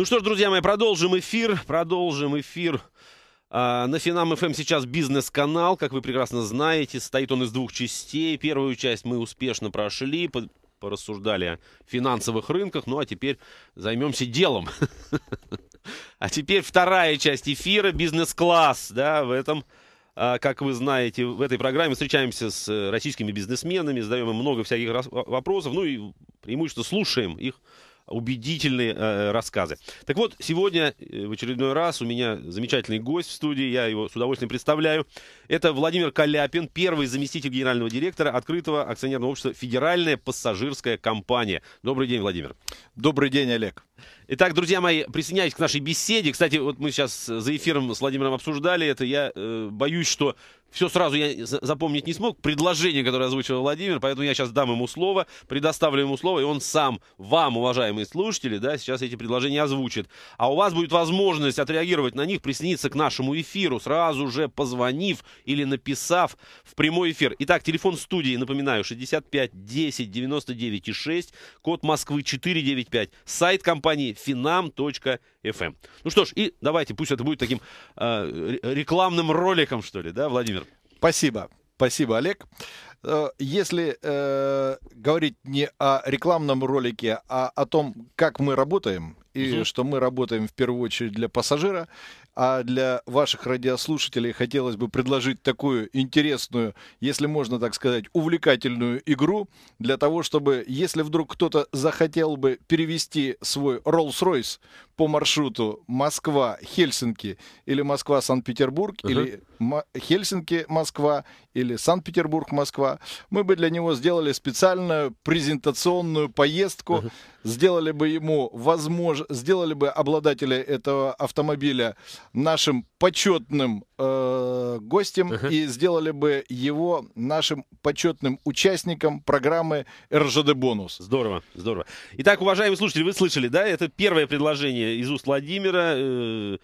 Ну что ж, друзья мои, продолжим эфир. Продолжим эфир. А, на Финам ФМ эм сейчас бизнес-канал, как вы прекрасно знаете, стоит он из двух частей. Первую часть мы успешно прошли, порассуждали о финансовых рынках, ну а теперь займемся делом. А теперь вторая часть эфира, бизнес-класс, да, в этом, а, как вы знаете, в этой программе встречаемся с э, российскими бизнесменами, задаем им много всяких вопросов, ну и преимущественно слушаем их убедительные э, э, рассказы. Так вот, сегодня э, в очередной раз у меня замечательный гость в студии, я его с удовольствием представляю. Это Владимир Каляпин, первый заместитель генерального директора открытого акционерного общества «Федеральная пассажирская компания». Добрый день, Владимир. Добрый день, Олег. Итак, друзья мои, присоединяйтесь к нашей беседе. Кстати, вот мы сейчас за эфиром с Владимиром обсуждали это. Я э, боюсь, что все сразу я запомнить не смог, предложение, которое озвучил Владимир, поэтому я сейчас дам ему слово, предоставлю ему слово, и он сам, вам, уважаемые слушатели, да, сейчас эти предложения озвучит. А у вас будет возможность отреагировать на них, присоединиться к нашему эфиру, сразу же позвонив или написав в прямой эфир. Итак, телефон студии, напоминаю, 65 10 99 и 6, код Москвы 495, сайт компании finam.fm. Эм. Ну что ж, и давайте, пусть это будет таким э, рекламным роликом, что ли, да, Владимир? Спасибо. Спасибо, Олег. Э, если э, говорить не о рекламном ролике, а о том, как мы работаем, и угу. что мы работаем в первую очередь для пассажира, а для ваших радиослушателей хотелось бы предложить такую интересную, если можно так сказать, увлекательную игру для того, чтобы, если вдруг кто-то захотел бы перевести свой Rolls-Royce по маршруту Москва-Хельсинки или Москва-Санкт-Петербург угу. или Хельсинки-Москва или Санкт-Петербург-Москва. Мы бы для него сделали специальную презентационную поездку, сделали бы ему возможно, сделали бы обладателя этого автомобиля нашим почетным э, гостем и сделали бы его нашим почетным участником программы РЖД Бонус. Здорово, здорово. Итак, уважаемые слушатели, вы слышали, да? Это первое предложение из уст Владимира. Э-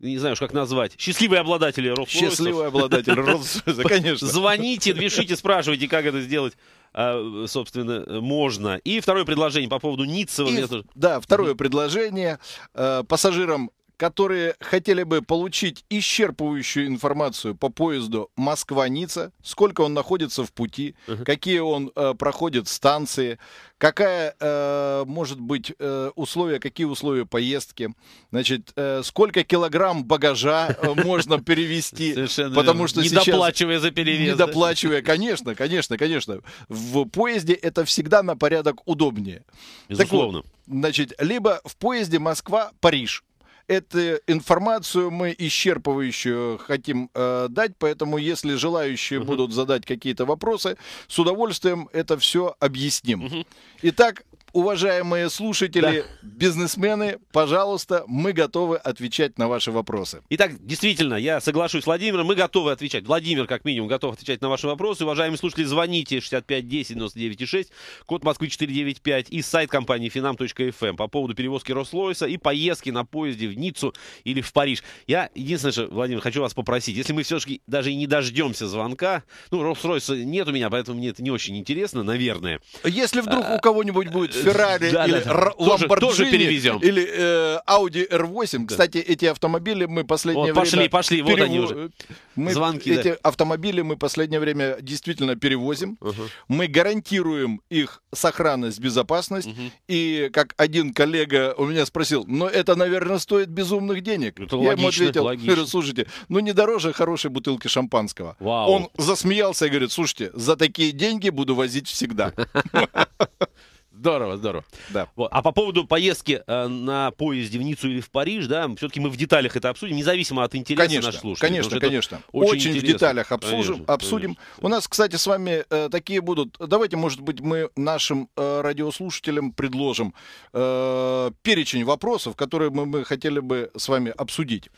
не знаю уж как назвать, счастливые обладатели роллс Счастливый обладатель роллс конечно. Звоните, пишите, спрашивайте, как это сделать. А, собственно, можно. И второе предложение по поводу Ниццева. И, тоже... Да, второе mm-hmm. предложение. Э, пассажирам которые хотели бы получить исчерпывающую информацию по поезду Москва-Ница, сколько он находится в пути, uh-huh. какие он э, проходит станции, какая э, может быть э, условия, какие условия поездки, значит, э, сколько килограмм багажа э, можно перевести, потому что не доплачивая за перевес, не доплачивая, конечно, конечно, конечно, в поезде это всегда на порядок удобнее. Безусловно. Значит, либо в поезде Москва-Париж Эту информацию мы исчерпывающую хотим э, дать, поэтому если желающие угу. будут задать какие-то вопросы, с удовольствием это все объясним. Угу. Итак, уважаемые слушатели, да. бизнесмены, пожалуйста, мы готовы отвечать на ваши вопросы. Итак, действительно, я соглашусь с Владимиром, мы готовы отвечать. Владимир, как минимум, готов отвечать на ваши вопросы. Уважаемые слушатели, звоните 65 10 99 6, код Москвы 495 и сайт компании finam.fm эм по поводу перевозки Рослойса и поездки на поезде в Ниццу или в Париж. Я, единственное, что, Владимир, хочу вас попросить, если мы все-таки даже и не дождемся звонка, ну, роллс нет у меня, поэтому мне это не очень интересно, наверное. Если вдруг а, у кого-нибудь будет Феррари да, или да, да. Ламборджини или э, Audi R8. Да. Кстати, эти автомобили мы последнее вот, время... Пошли, пошли, перев... вот они уже. Э, мы Звонки, эти да. автомобили мы последнее время действительно перевозим. Угу. Мы гарантируем их сохранность, безопасность. Угу. И как один коллега у меня спросил, но «Ну, это, наверное, стоит безумных денег. Это Я логично, ему ответил, логично. слушайте, ну не дороже хорошей бутылки шампанского. Вау. Он засмеялся и говорит, слушайте, за такие деньги буду возить всегда. Здорово, здорово. Да. Вот. А по поводу поездки э, на поезде в Ниццу или в Париж, да, все-таки мы в деталях это обсудим, независимо от интереса конечно, наших слушателей. Конечно, конечно. Очень, очень в деталях обслужим, конечно, обсудим. Конечно. У нас, кстати, с вами э, такие будут. Давайте, может быть, мы нашим э, радиослушателям предложим э, перечень вопросов, которые мы, мы хотели бы с вами обсудить.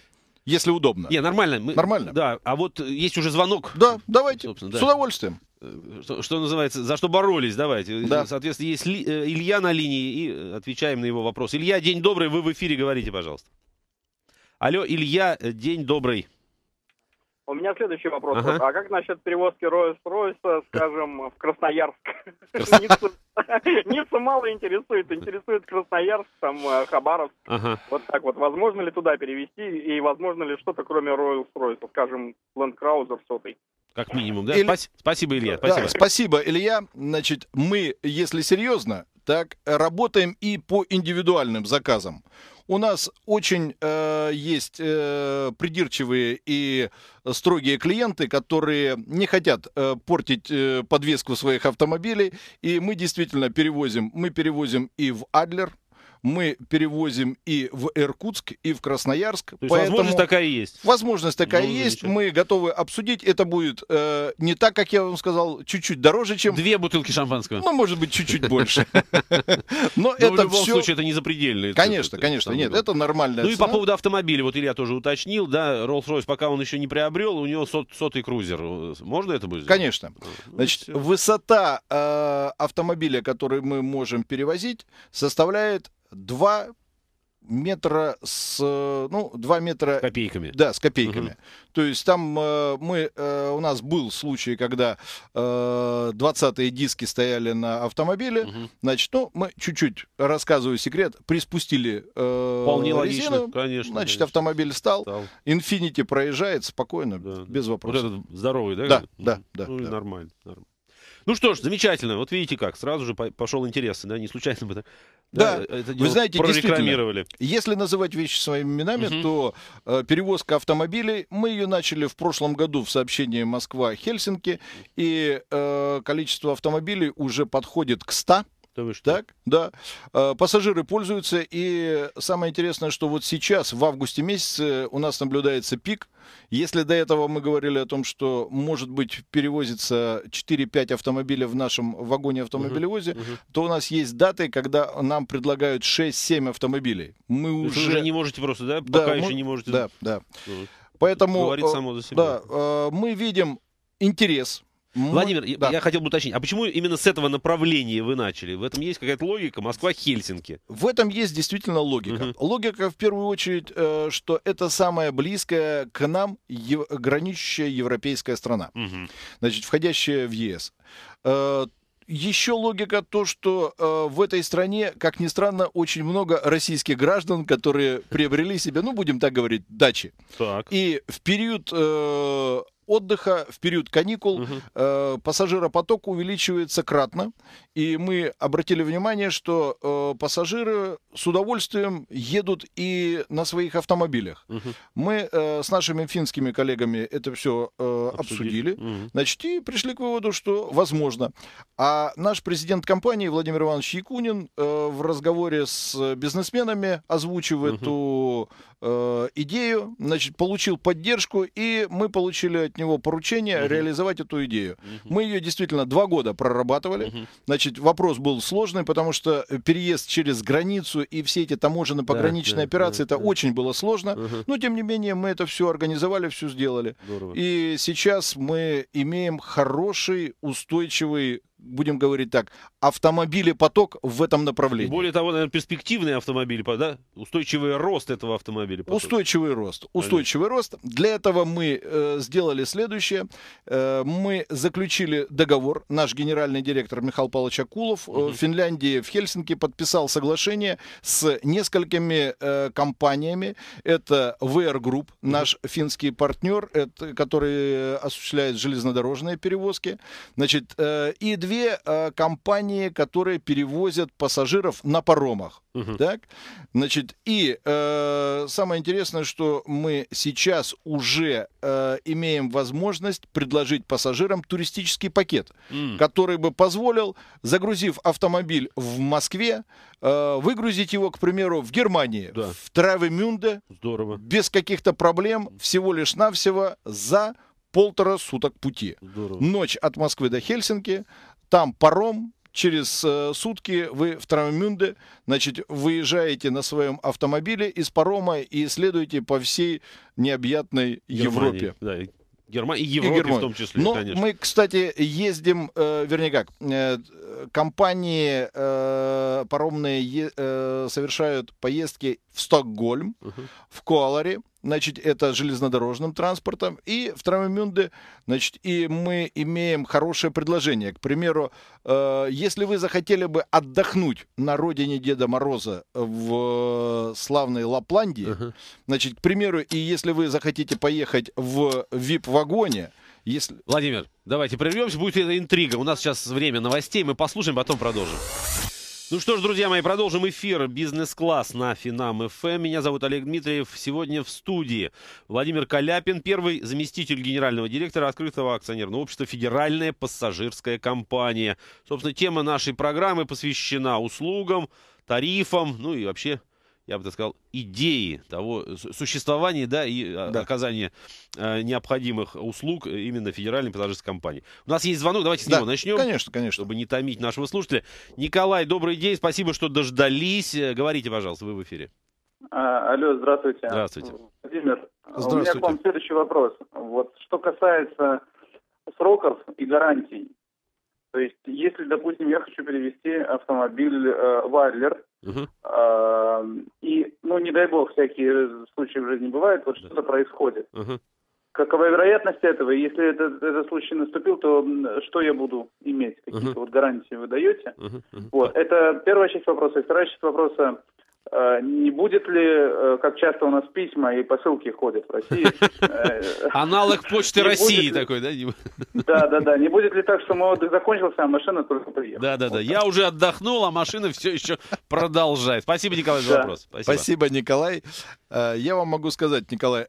Если удобно. Не, нормально. Мы, нормально. Да, а вот есть уже звонок. Да, давайте. да. С удовольствием. Э, что, что называется, за что боролись, давайте. Да. Соответственно, есть ли, э, Илья на линии, и отвечаем на его вопрос. Илья, день добрый, вы в эфире, говорите, пожалуйста. Алло, Илья, э, день добрый. У меня следующий вопрос. Ага. А как насчет перевозки Ройс-Ройса, скажем, в Красноярск? Ницца мало интересует, интересует Красноярск, там Хабаровск. Вот так вот. Возможно ли туда перевести и возможно ли что-то кроме Ройс-Ройса, скажем, Лэнд Краузер сотый? Как минимум, да? Иль... Спасибо, Илья. Спасибо. Да, спасибо, Илья. Значит, мы, если серьезно, так работаем и по индивидуальным заказам. У нас очень э, есть э, придирчивые и строгие клиенты, которые не хотят э, портить э, подвеску своих автомобилей, и мы действительно перевозим, мы перевозим и в Адлер, мы перевозим и в Иркутск, и в Красноярск. То есть Поэтому возможность такая есть. Возможность такая ну, есть. Мы готовы обсудить. Это будет э, не так, как я вам сказал, чуть-чуть дороже, чем... Две бутылки шампанского. Ну, может быть, чуть-чуть больше. Но это все. в любом случае это не запредельное. Конечно, конечно. Нет, это нормально. Ну и по поводу автомобиля, вот Илья тоже уточнил, да, Rolls-Royce, пока он еще не приобрел, у него сотый крузер. Можно это будет? Конечно. Ну, ну, Значит, высота э, автомобиля, который мы можем перевозить, составляет 2 метра с, ну, 2 метра... С копейками. Да, с копейками. Угу. То есть там э, мы, э, у нас был случай, когда э, 20-е диски стояли на автомобиле, угу. значит, ну, мы чуть-чуть, рассказываю секрет, приспустили э, Вполне резину, логично, конечно. Значит, конечно. автомобиль стал, стал, Infinity проезжает спокойно, да, без вопросов. Вот этот здоровый, да? Да, да, да. Ну, да. нормально, нормально. Ну что ж, замечательно. Вот видите как, сразу же пошел интерес. Да, не случайно бы да, да, это вы знаете, прорекламировали. Если называть вещи своими именами, угу. то э, перевозка автомобилей, мы ее начали в прошлом году в сообщении Москва-Хельсинки, и э, количество автомобилей уже подходит к 100. Да вы что? Так, да. А, пассажиры пользуются, и самое интересное, что вот сейчас, в августе месяце, у нас наблюдается пик. Если до этого мы говорили о том, что, может быть, перевозится 4-5 автомобилей в нашем вагоне автомобилевозе, угу, угу. то у нас есть даты, когда нам предлагают 6-7 автомобилей. Мы уже... уже не можете просто, да? да Пока мы... еще не можете. Да, да. Ну, Поэтому... Говорит э, само за себя. Да, э, мы видим интерес мы... Владимир, да. я хотел бы уточнить, а почему именно с этого направления вы начали? В этом есть какая-то логика Москва-Хельсинки? В этом есть действительно логика. Угу. Логика в первую очередь, э, что это самая близкая к нам ев... граничащая европейская страна, угу. значит, входящая в ЕС. Э, еще логика то, что э, в этой стране, как ни странно, очень много российских граждан, которые приобрели себе, ну будем так говорить, дачи. Так. И в период э, отдыха в период каникул угу. э, пассажиропоток увеличивается кратно, и мы обратили внимание, что э, пассажиры с удовольствием едут и на своих автомобилях. Угу. Мы э, с нашими финскими коллегами это все э, обсудили. обсудили. Угу. Значит, и пришли к выводу, что возможно. А наш президент компании Владимир Иванович Якунин э, в разговоре с бизнесменами озвучивает угу. эту э, идею, значит, получил поддержку, и мы получили от него поручение угу. реализовать эту идею. Угу. Мы ее действительно два года прорабатывали. Угу. Значит, Значит, вопрос был сложный, потому что э, переезд через границу и все эти таможенные пограничные да, операции, да, это да. очень было сложно. Угу. Но, тем не менее, мы это все организовали, все сделали. Здорово. И сейчас мы имеем хороший, устойчивый будем говорить так, автомобили поток в этом направлении. более того, наверное, перспективные автомобили, да? Устойчивый рост этого автомобиля. Поток. Устойчивый рост. Устойчивый Понятно. рост. Для этого мы э, сделали следующее. Э, мы заключили договор. Наш генеральный директор Михаил Павлович Акулов угу. в Финляндии, в Хельсинки подписал соглашение с несколькими э, компаниями. Это VR Group, наш финский партнер, это, который э, осуществляет железнодорожные перевозки. Значит, э, и две две э, компании, которые перевозят пассажиров на паромах. Угу. Так? Значит, и э, самое интересное, что мы сейчас уже э, имеем возможность предложить пассажирам туристический пакет, mm. который бы позволил, загрузив автомобиль в Москве, э, выгрузить его, к примеру, в Германии, да. в Травемюнде, Здорово. без каких-то проблем, всего лишь навсего за полтора суток пути. Здорово. Ночь от Москвы до Хельсинки, там паром, через э, сутки вы в Травмюнде, значит, выезжаете на своем автомобиле из парома и следуете по всей необъятной Германии, Европе. Да, Германия и Европе и в том числе, Но конечно. мы, кстати, ездим, э, вернее как, э, компании э, паромные э, совершают поездки в Стокгольм, Uh-huh. в Куаларе, значит, это железнодорожным транспортом, и в Травмюнде, значит, и мы имеем хорошее предложение. К примеру, э, если вы захотели бы отдохнуть на родине Деда Мороза в э, славной Лапландии, uh-huh. значит, к примеру, и если вы захотите поехать в VIP-вагоне, если... Владимир, давайте прервемся, будет это интрига. У нас сейчас время новостей, мы послушаем, потом продолжим. Ну что ж, друзья мои, продолжим эфир «Бизнес-класс» на Финам ФМ. Эм. Меня зовут Олег Дмитриев. Сегодня в студии Владимир Коляпин, первый заместитель генерального директора открытого акционерного общества «Федеральная пассажирская компания». Собственно, тема нашей программы посвящена услугам, тарифам, ну и вообще я бы так сказал, идеи того существования да, и а, да. оказания э, необходимых услуг именно федеральной пассажирской компании. У нас есть звонок, давайте с да. него начнем. Конечно, конечно. Чтобы не томить нашего слушателя. Николай, добрый день, спасибо, что дождались. Э, говорите, пожалуйста, вы в эфире. А, алло, здравствуйте. Здравствуйте. Владимир, здравствуйте. у меня к вам следующий вопрос. Вот что касается сроков и гарантий. То есть, если, допустим, я хочу перевести автомобиль э, Вайлер и, ну, не дай бог, всякие случаи в жизни бывают, вот что-то происходит. Какова вероятность этого? Если этот, этот случай наступил, то что я буду иметь? Какие-то вот гарантии вы даете? Вот. Это первая часть вопроса. И вторая часть вопроса. Э, не будет ли, э, как часто у нас письма и посылки ходят в России? Аналог почты России такой, да? Да, да, да. Не будет ли так, что мой отдых закончился, а машина только приехала? Да, да, да. Я уже отдохнул, а машина все еще продолжает. Спасибо, Николай, за вопрос. Спасибо, Николай. Э, я вам могу сказать, Николай,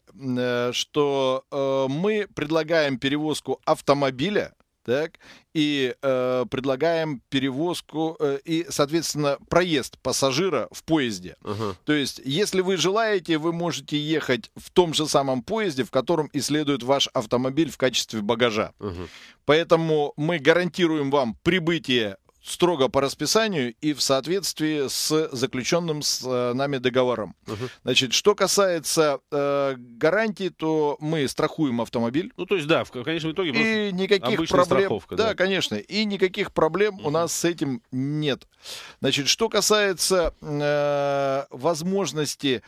что мы предлагаем перевозку автомобиля так, и э, предлагаем перевозку э, и, соответственно, проезд пассажира в поезде. Uh-huh. То есть, если вы желаете, вы можете ехать в том же самом поезде, в котором исследует ваш автомобиль в качестве багажа. Uh-huh. Поэтому мы гарантируем вам прибытие строго по расписанию и в соответствии с заключенным с э, нами договором. Угу. Значит, что касается э, гарантий, то мы страхуем автомобиль. Ну, то есть, да, в конечном итоге и никаких проблем. Да, да, конечно. И никаких проблем угу. у нас с этим нет. Значит, что касается э, возможности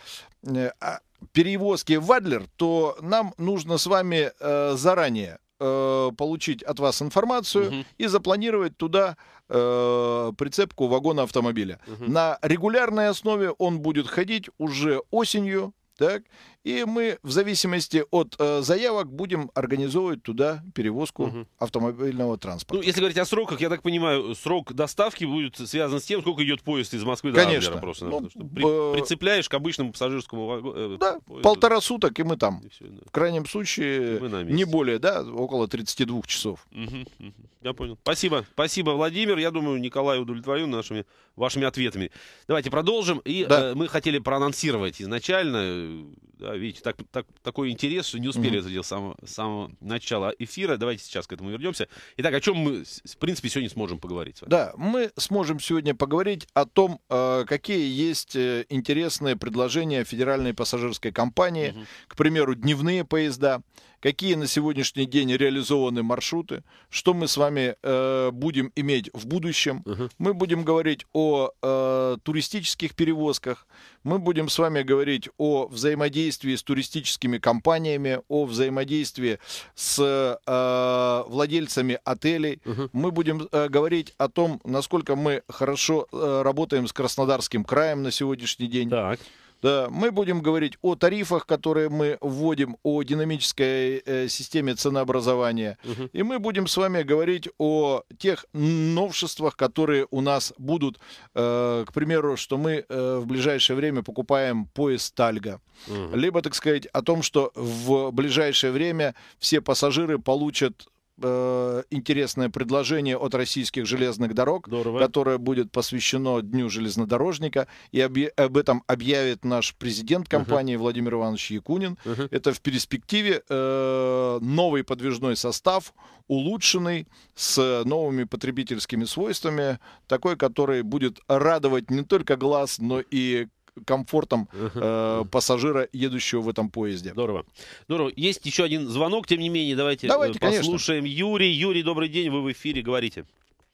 э, а, перевозки в Адлер, то нам нужно с вами э, заранее э, получить от вас информацию угу. и запланировать туда э, прицепку вагона автомобиля. Угу. На регулярной основе он будет ходить уже осенью, так, и мы в зависимости от э, заявок будем организовывать туда перевозку угу. автомобильного транспорта. Ну, если говорить о сроках, я так понимаю, срок доставки будет связан с тем, сколько идет поезд из Москвы Конечно. до Адлера. Конечно. ну, при, э, Прицепляешь к обычному пассажирскому вагону. Э, да, поезду. полтора суток, и мы там. И все, да. В крайнем случае, не более, да, около 32 часов. угу. Я понял. Спасибо. Спасибо, Владимир. Я думаю, Николай удовлетворен нашими вашими ответами. Давайте продолжим. И да. э, мы хотели проанонсировать изначально. Э, да, видите, так, так, такой интерес, что не успели mm-hmm. это делать с самого, с самого начала эфира. Давайте сейчас к этому вернемся. Итак, о чем мы, в принципе, сегодня сможем поговорить с вами? Да, мы сможем сегодня поговорить о том, э, какие есть э, интересные предложения федеральной пассажирской компании, mm-hmm. к примеру, дневные поезда какие на сегодняшний день реализованы маршруты, что мы с вами э, будем иметь в будущем. Угу. Мы будем говорить о э, туристических перевозках, мы будем с вами говорить о взаимодействии с туристическими компаниями, о взаимодействии с э, владельцами отелей. Угу. Мы будем э, говорить о том, насколько мы хорошо э, работаем с Краснодарским краем на сегодняшний день. Так. Да, Мы будем говорить о тарифах, которые мы вводим, о динамической э, системе ценообразования. Угу. И мы будем с вами говорить о тех новшествах, которые у нас будут. Э, к примеру, что мы э, в ближайшее время покупаем поезд Тальга. Угу. Либо, так сказать, о том, что в ближайшее время все пассажиры получат Э, интересное предложение от российских железных дорог, Здорово. которое будет посвящено Дню железнодорожника. И об, об этом объявит наш президент компании uh-huh. Владимир Иванович Якунин. Uh-huh. Это в перспективе э, новый подвижной состав, улучшенный, с новыми потребительскими свойствами, такой, который будет радовать не только глаз, но и комфортом э, пассажира, едущего в этом поезде. Здорово. Здорово. Есть еще один звонок, тем не менее, давайте, э, давайте послушаем конечно. Юрий. Юрий, добрый день, вы в эфире, говорите.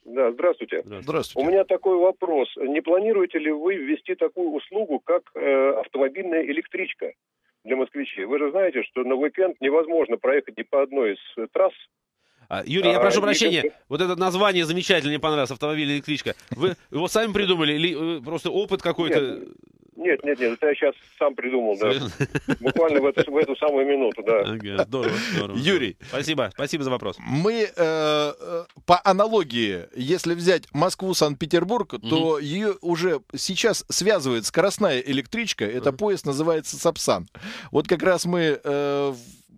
Да, здравствуйте. Здравствуйте. У меня такой вопрос. Не планируете ли вы ввести такую услугу, как э, автомобильная электричка для москвичей? Вы же знаете, что на уикенд невозможно проехать ни по одной из э, трасс. А, Юрий, я а, прошу прощения, и... вот это название замечательно мне понравилось, автомобильная электричка. Вы его сами придумали или э, просто опыт какой-то? Нет, нет, нет, это я сейчас сам придумал, да. Буквально в эту, в эту самую минуту, да. Ага, здорово, здорово. Юрий. Спасибо, спасибо за вопрос. Мы э, э по аналогии, если взять Москву-Санкт-Петербург, угу. то ее уже сейчас связывает скоростная электричка, это поезд называется Сапсан. Вот как раз мы э,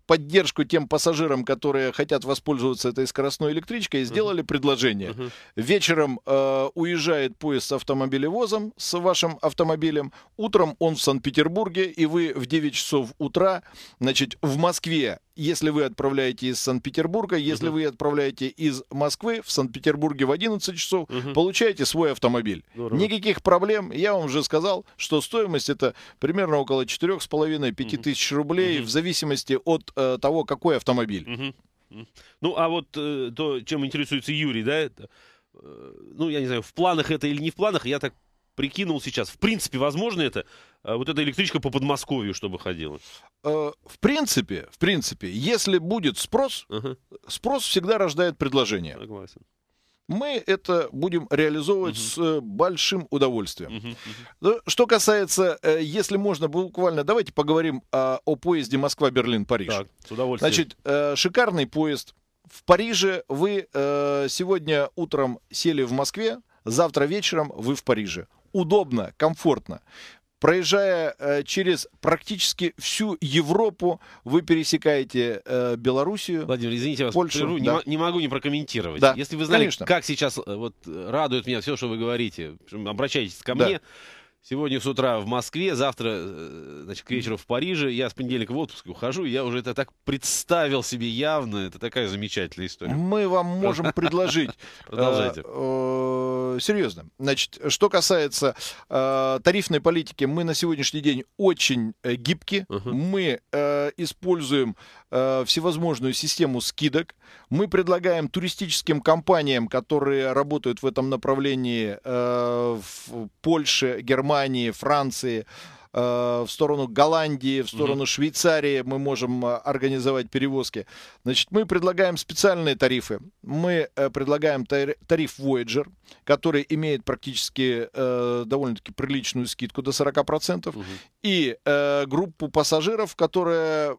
поддержку тем пассажирам, которые хотят воспользоваться этой скоростной электричкой, сделали uh-huh. предложение. Uh-huh. Вечером э, уезжает поезд с автомобилевозом, с вашим автомобилем. Утром он в Санкт-Петербурге, и вы в 9 часов утра, значит, в Москве если вы отправляете из Санкт-Петербурга, если угу. вы отправляете из Москвы в Санкт-Петербурге в 11 часов, угу. получаете свой автомобиль. Здорово. Никаких проблем. Я вам уже сказал, что стоимость это примерно около 4,5-5 угу. тысяч рублей угу. в зависимости от э, того, какой автомобиль. Угу. Ну, а вот э, то, чем интересуется Юрий, да, это, э, ну, я не знаю, в планах это или не в планах, я так прикинул сейчас. В принципе, возможно это Э, вот эта электричка по Подмосковью, чтобы ходила? Э, в принципе, в принципе, если будет спрос, ага. спрос всегда рождает предложение. Согласен. Мы это будем реализовывать угу. с э, большим удовольствием. Угу, угу. Что касается, если можно, буквально, давайте поговорим о, а, о поезде Москва-Берлин-Париж. Так, с удовольствием. Значит, шикарный поезд. В Париже вы сегодня утром сели в Москве, завтра вечером вы в Париже удобно, комфортно проезжая э, через практически всю Европу, вы пересекаете э, Белоруссию. Владимир, извините вас, Польшу, прерву, да. не, не могу не прокомментировать. Да. Если вы знали, Конечно. как сейчас э, вот, радует меня все, что вы говорите, обращайтесь ко да. мне. Сегодня с утра в Москве, завтра, значит, к вечеру в Париже. Я с понедельника в отпуск ухожу, я уже это так представил себе явно. Это такая замечательная история. Мы вам можем предложить. Продолжайте э, серьезно. Значит, что касается э, тарифной политики, мы на сегодняшний день очень э, гибки. Uh-huh. Мы э, используем э, всевозможную систему скидок. Мы предлагаем туристическим компаниям, которые работают в этом направлении э, в Польше, Германии, Франции, Э, в сторону Голландии, в сторону mm Швейцарии мы можем э, организовать перевозки. Значит, мы предлагаем специальные тарифы. Мы э, предлагаем тариф Voyager, который имеет практически э, довольно-таки приличную скидку до 40%, угу. и э, группу пассажиров, которая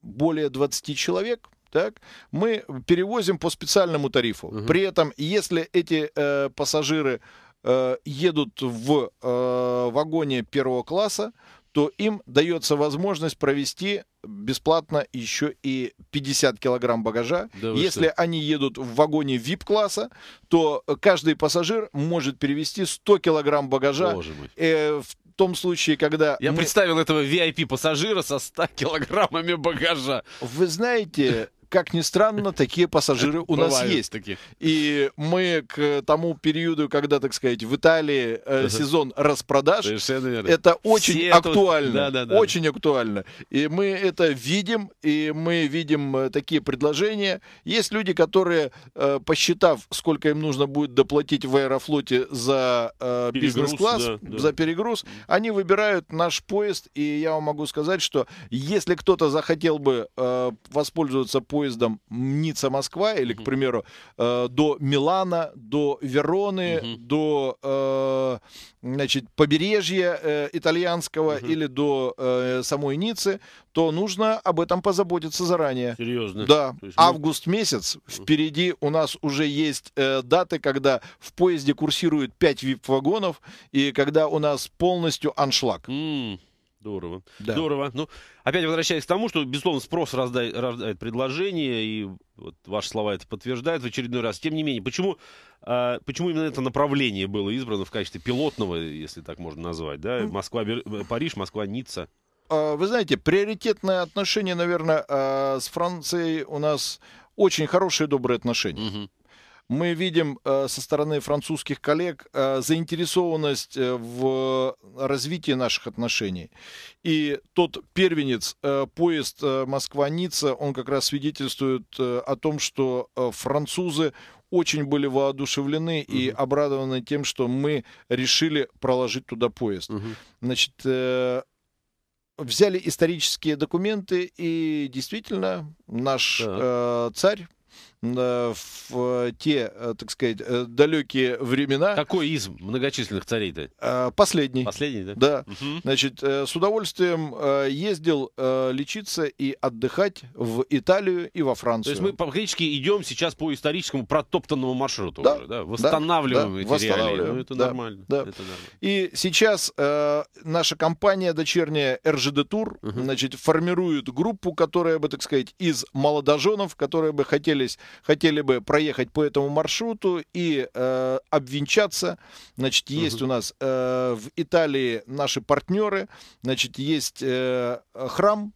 более 20 человек, так, мы перевозим по специальному тарифу. Угу. При этом, если эти э, пассажиры э, едут в э, вагоне первого класса, то им дается возможность провести бесплатно еще и 50 килограмм багажа. Да Если что? они едут в вагоне VIP-класса, то каждый пассажир может перевести 100 килограмм багажа э, в том случае, когда... Я мы... представил этого VIP-пассажира со 100 килограммами багажа. Вы знаете, как ни странно, такие пассажиры у нас есть. Такие. И мы к тому периоду, когда, так сказать, в Италии э, сезон распродаж, это очень Все актуально. Тут... Да, да, да. Очень актуально. И мы это видим, и мы видим э, такие предложения. Есть люди, которые, э, посчитав, сколько им нужно будет доплатить в аэрофлоте за э, бизнес-класс, да, да. за перегруз, они выбирают наш поезд. И я вам могу сказать, что если кто-то захотел бы э, воспользоваться поездом, поездом Ницца-Москва или, к примеру, э, до Милана, до Вероны, угу. до э, значит, побережья э, итальянского угу. или до э, самой Ниццы, то нужно об этом позаботиться заранее. Серьезно? Да. мы... Ну, Август месяц. Впереди у нас уже есть э, даты, когда в поезде курсируют 5 вип-вагонов и когда у нас полностью аншлаг. Mm. Здорово. Да. Здорово. Ну, опять возвращаясь к тому, что, безусловно, спрос рождает, рождает предложение, и вот ваши слова это подтверждают в очередной раз. Тем не менее, почему, а, почему именно это направление было избрано в качестве пилотного, если так можно назвать, да? Москва-Париж, э, Москва-Ницца. А, вы знаете, приоритетное отношение, наверное, а, с Францией у нас очень хорошие, добрые отношения. Угу мы видим э, со стороны французских коллег э, заинтересованность э, в развитии наших отношений. И тот первенец, поезд Москва-Ницца, он как раз свидетельствует о том, что французы очень были воодушевлены угу. и обрадованы тем, что мы решили проложить туда поезд. Угу. Значит, взяли исторические документы, и действительно наш да. э, царь Э, в э, те, э, так сказать, далекие времена. Какой из многочисленных царей-то? Последний. Последний, да? Да. Угу. Значит, с удовольствием ездил лечиться и отдыхать в Италию и во Францию. То есть мы практически идем сейчас по историческому протоптанному маршруту да, уже, да? Восстанавливаем да, эти восстанавливаем, реалии. Ну, это, да, нормально. Да. это нормально. И сейчас наша компания дочерняя РЖД Тур, угу. значит, формирует группу, которая бы, так сказать, из молодоженов, которые бы хотелись хотели бы проехать по этому маршруту и э, обвенчаться. Значит, есть угу. у нас э, в Италии наши партнеры, значит, есть э, храм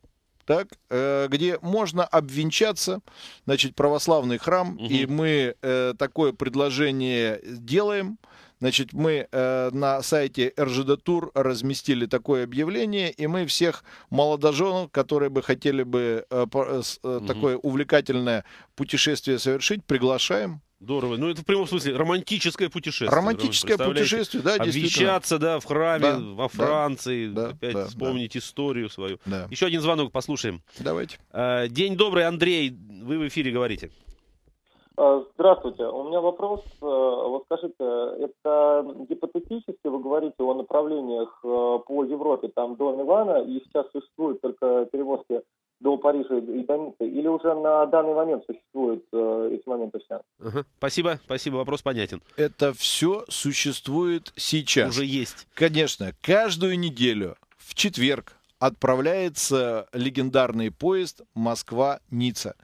так, э, где можно обвенчаться, значит, православный храм, угу. и мы э, такое предложение делаем. Значит, мы э, на сайте РЖД Тур разместили такое объявление, и мы всех молодоженов, которые бы хотели бы э, э, э такое увлекательное путешествие совершить, приглашаем. Здорово. Ну, это в прямом смысле романтическое путешествие. Романтическое путешествие, да, Обещаться, да, в храме, да, во Франции. Да, опять да, вспомнить да. историю свою. Да. Еще один звонок послушаем. Давайте. Э, день добрый, Андрей. Вы в эфире говорите. А, здравствуйте. У меня вопрос. Э, вот скажите, это гипотетически вы говорите о направлениях э, по Европе, там до Милана, и сейчас существуют только перевозки до Парижа и до Ниццы, или уже на данный момент существуют э, эти моменты сейчас? Ага. Спасибо, спасибо, вопрос понятен. Это все существует сейчас. Уже есть. Конечно, каждую неделю в четверг отправляется легендарный поезд Москва-Ницца.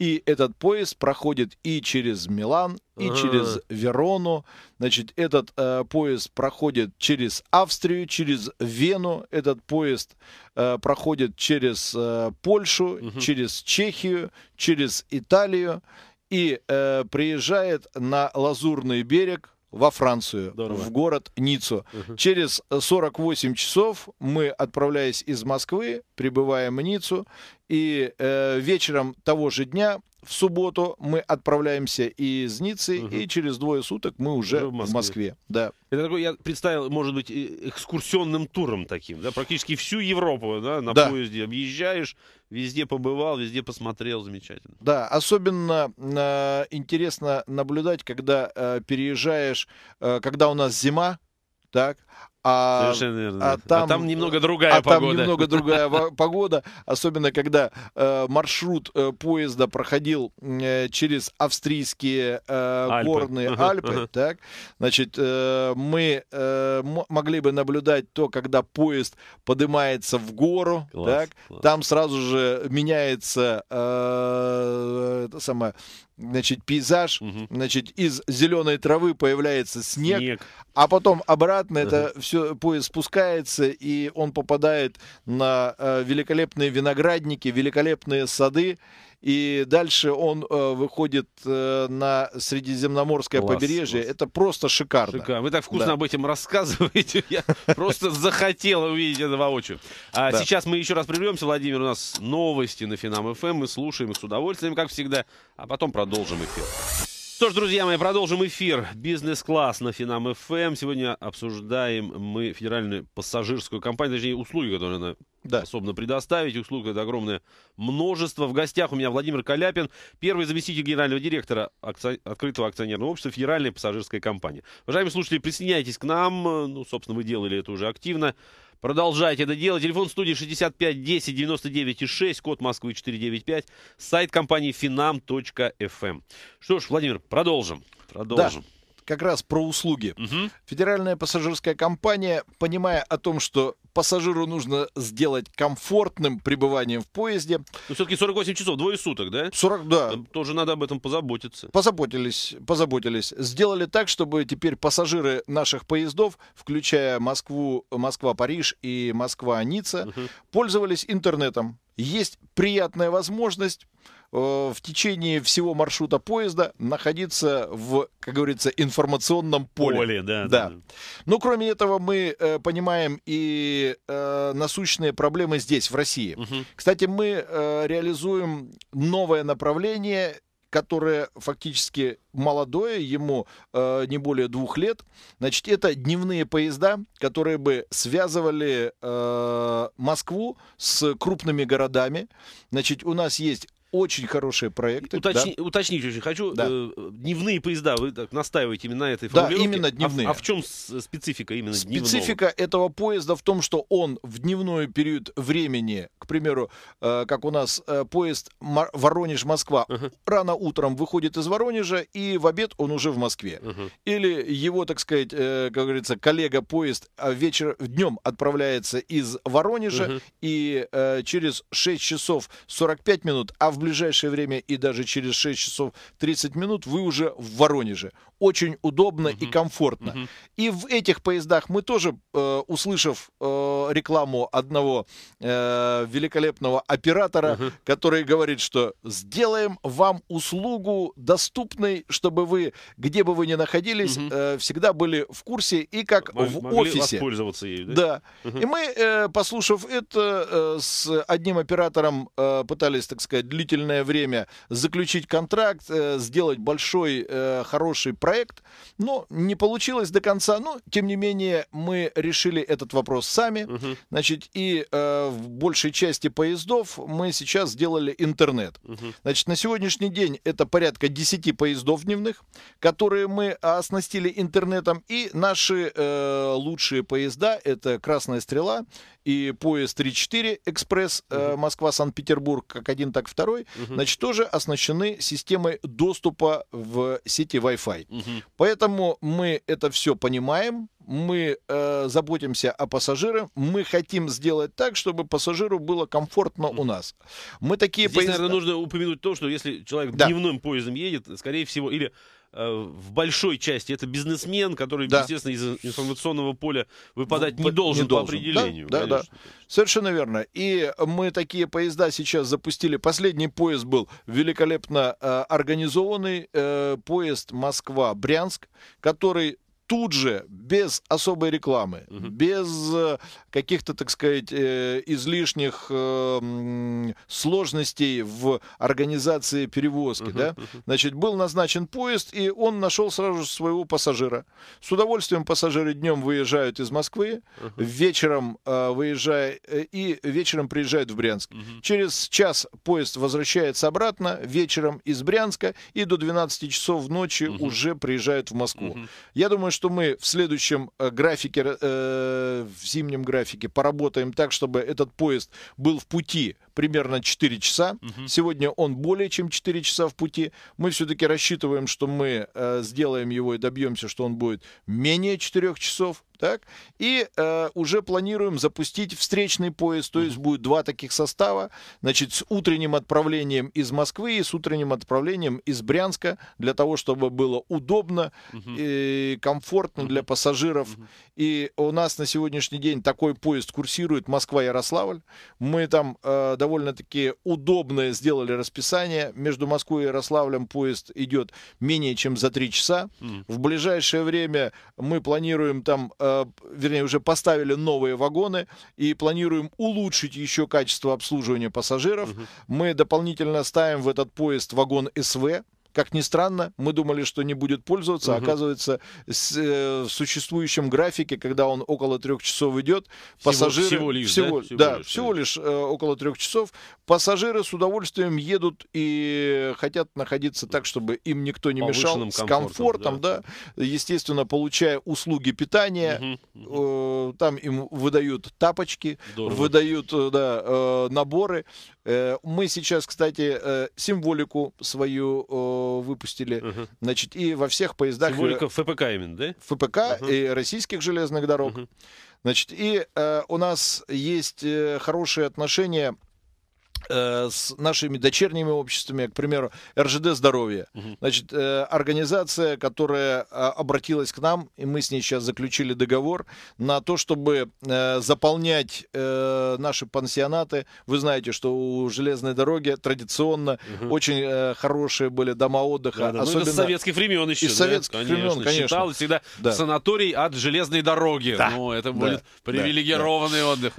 И этот поезд проходит и через Милан, и ага. через Верону. Значит, этот э, поезд проходит через Австрию, через Вену. Этот поезд э, проходит через э, Польшу, угу. через Чехию, через Италию и э, приезжает на Лазурный берег во Францию, Здорово. в город Ниццу. Угу. Через 48 э, часов мы, отправляясь из Москвы, прибываем в Ниццу, и э, вечером того же дня в субботу мы отправляемся из Ниццы угу. и через двое суток мы уже, уже в, Москве. в Москве. Да. Это такой, я представил, может быть, экскурсионным туром таким, да, практически всю Европу, да, на да. поезде объезжаешь, везде побывал, везде посмотрел, замечательно. Да, особенно э, интересно наблюдать, когда э, переезжаешь, э, когда у нас зима, так, а, Совершенно верно. А там, а там немного другая а погода. Там немного а другая погода, особенно когда э, маршрут э, поезда проходил э, через австрийские э, Альпы. горные Альпы. так, значит, э, мы э, могли бы наблюдать то, когда поезд поднимается в гору, класс, так, класс. там сразу же меняется э, это самое значит, пейзаж, угу. значит, из зеленой травы появляется снег, снег, а потом обратно это все все, поезд спускается, и он попадает на э, великолепные виноградники, великолепные сады. И дальше он э, выходит э, на Средиземноморское класс, побережье. Класс. Это просто шикарно. Шикарно. Вы так вкусно да. об этом рассказываете. Я просто захотел увидеть это воочию. А сейчас мы еще раз прервемся. Владимир, у нас новости на Финам ФМ. Эм. Мы слушаем их с удовольствием, как всегда. А потом продолжим эфир. Что ж, друзья мои, продолжим эфир. Бизнес-класс на Финам ФМ. Эм. Сегодня обсуждаем мы федеральную пассажирскую компанию, точнее, услуги, которые она да. способна предоставить. Услуг это огромное множество. В гостях у меня Владимир Коляпин, первый заместитель генерального директора открытого акционерного общества федеральной пассажирской компании. Уважаемые слушатели, присоединяйтесь к нам. Ну, собственно, мы делали это уже активно. Продолжайте это дело. Телефон студии 65 10 99 6, код Москвы 495, сайт компании finam.fm. Эм. Что ж, Владимир, продолжим. Продолжим. Да как раз про услуги. Угу. Федеральная пассажирская компания, понимая о том, что пассажиру нужно сделать комфортным пребыванием в поезде. Но все-таки 48 часов, двое суток, да? 40, да. Тоже надо об этом позаботиться. Позаботились, позаботились. Сделали так, чтобы теперь пассажиры наших поездов, включая Москву, Москва-Париж и Москва-Ницца, угу. пользовались интернетом. Есть приятная возможность Э, в течение всего маршрута поезда находиться в, как говорится, информационном поле. Поле, да. да. да. Ну, кроме этого, мы э, понимаем и э, насущные проблемы здесь, в России. Угу. Кстати, мы э, реализуем новое направление которое фактически молодое, ему э, не более двух лет. Значит, это дневные поезда, которые бы связывали э, Москву с крупными городами. Значит, у нас есть очень хорошие проекты. Уточни, да? Уточнить очень хочу. Да. Э, дневные поезда, вы так настаиваете именно на этой формулировке? Да, именно а дневные. А, а в чем э, специфика именно дневного? Специфика этого поезда в том, что он в дневной период времени, к примеру, э, как у нас э, поезд Воронеж-Москва, uh-huh. рано утром выходит из Воронежа, и в обед он уже в Москве. Uh-huh. Или его, так сказать, э, как говорится, коллега поезд а, вечер, днем отправляется из Воронежа, uh-huh. и э, через 6 часов 45 минут, а в ближайшее время и даже через 6 часов 30 минут вы уже в Воронеже. Очень удобно uh-huh. и комфортно. Uh-huh. И в этих поездах мы тоже, э, услышав э, рекламу одного э, великолепного оператора, uh-huh. который говорит, что сделаем вам услугу доступной, чтобы вы, где бы вы ни находились, uh-huh. э, всегда были в курсе и как мы в офисе. Воспользоваться ею, да? Да. Uh-huh. И мы, э, послушав это, э, с одним оператором э, пытались, так сказать, длить длительное время заключить контракт, э, сделать большой, э, хороший проект. Но не получилось до конца. Но, тем не менее, мы решили этот вопрос сами. Угу. Значит, и э, в большей части поездов мы сейчас сделали интернет. Угу. Значит, на сегодняшний день это порядка 10 поездов дневных, которые мы оснастили интернетом. И наши лучшие поезда это Красная Стрела и поезд 3-4 экспресс э, Москва-Санкт-Петербург, как один, так второй, угу. значит, тоже оснащены системой доступа в сети Wi-Fi. Угу. Поэтому мы это все понимаем, мы э, заботимся о пассажирах, мы хотим сделать так, чтобы пассажиру было комфортно у нас. Мы такие Здесь, поезда... наверное, нужно упомянуть то, что если человек да. дневным поездом едет, скорее всего, или Э, в большой части это бизнесмен, который, да. естественно, из информационного поля выпадать ну, не должен не по определению. Да, да, да. Совершенно верно. И мы такие поезда сейчас запустили. Последний поезд был великолепно э, организованный э, поезд Москва-Брянск, который тут же, без особой рекламы, угу. без э, каких-то, так сказать, э, излишних э, сложностей в организации перевозки, угу. да, значит, был назначен поезд, и он нашел сразу своего пассажира. С удовольствием пассажиры днем выезжают из Москвы, угу. вечером выезжая и вечером приезжают в Брянск. Угу. Через час поезд возвращается обратно вечером из Брянска и до 12 часов ночи угу. уже приезжают в Москву. Угу. Я думаю, что что мы в следующем э, графике, э, в зимнем графике поработаем так, чтобы этот поезд был в пути примерно 4 часа. Угу. Сегодня он более чем 4 часа в пути. Мы все-таки рассчитываем, что мы э, сделаем его и добьемся, что он будет менее 4 часов. Так? И э, уже планируем запустить встречный поезд, то есть будет два таких состава, значит, с утренним отправлением из Москвы и с утренним отправлением из Брянска, для того, чтобы было удобно и комфортно для пассажиров. И у нас на сегодняшний день такой поезд курсирует Москва-Ярославль. Мы там э, довольно довольно-таки удобное сделали расписание. Между Москвой и Ярославлем поезд идет менее чем за три часа. Mm. В ближайшее время мы планируем там, э, вернее, уже поставили новые вагоны и планируем улучшить еще качество обслуживания пассажиров. Mm-hmm. Мы дополнительно ставим в этот поезд вагон СВ. Как ни странно, мы думали, что не будет пользоваться. Угу. Оказывается, с, э, в существующем графике, когда он около трех часов идет, всего, пассажиры... Всего лишь, всего, да? Всего да, лишь, всего лишь э, около трех часов. Пассажиры с удовольствием едут и хотят находиться так, чтобы им никто не мешал. Комфортом, с комфортом, да. да. Естественно, получая услуги питания, угу. э, там им выдают тапочки, Здорово. выдают э, да, э, наборы. Э, мы сейчас, кстати, э, символику свою... Э, выпустили. Угу. Значит, и во всех поездах... Символика э, ФПК именно, да? ФПК угу. и российских железных дорог. Угу. Значит, и э, у нас есть э, хорошие отношения Э, с нашими дочерними обществами, к примеру, РЖД здоровье. Значит, э, организация, которая э, обратилась к нам, и мы с ней сейчас заключили договор на то, чтобы заполнять наши пансионаты. Вы знаете, что у железной дороги традиционно угу. очень хорошие были дома отдыха. Да, да. Особенно... Ну, это с советских времен еще. Из да? советских конечно, времен, конечно. Считалось всегда да. санаторий от железной дороги. Да. Ну, это да. будет да. привилегированный да. отдых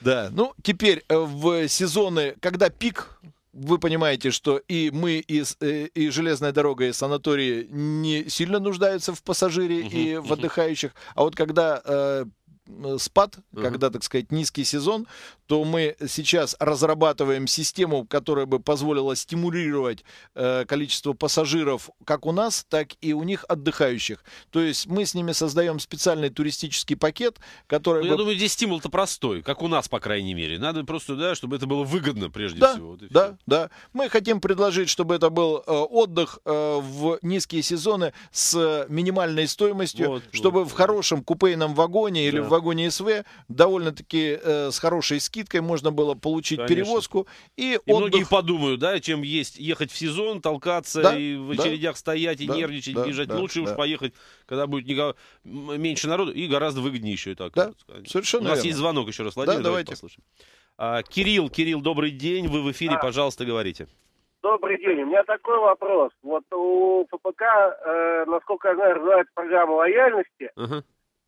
Да, ну теперь в сезоны, когда пик, вы понимаете, что и мы, и, э, и железная дорога, и санатории не сильно нуждаются в пассажире uh-huh, и в uh-huh. отдыхающих. А вот когда э, спад, uh-huh. когда, так сказать, низкий сезон, то мы сейчас разрабатываем систему, которая бы позволила стимулировать э, количество пассажиров как у нас, так и у них отдыхающих. То есть мы с ними создаем специальный туристический пакет, который... Ну, бы... Я думаю, здесь стимул-то простой, как у нас, по крайней мере. Надо просто, да, чтобы это было выгодно прежде да, всего. Вот да, все. да. Мы хотим предложить, чтобы это был э, отдых э, в низкие сезоны с э, минимальной стоимостью, вот, чтобы вот, в хорошем купейном вагоне да. или в вагоне СВ довольно-таки э, с хорошей скидкой скидкой можно было получить Конечно. перевозку. И, и отдых... многие подумают, да, чем есть ехать в сезон, толкаться да, и в очередях да, стоять и да, нервничать, да, бежать. Да, Лучше да. уж поехать, когда будет никого... меньше народу и гораздо выгоднее еще и так. Да, совершенно У нас верно. есть звонок еще раз, Владимир, да, давайте. давайте послушаем. А, Кирилл, Кирилл, добрый день, вы в эфире, а. пожалуйста, говорите. Добрый день. У меня такой вопрос. Вот у ФПК, э, насколько я знаю, развивается программа лояльности. Uh-huh.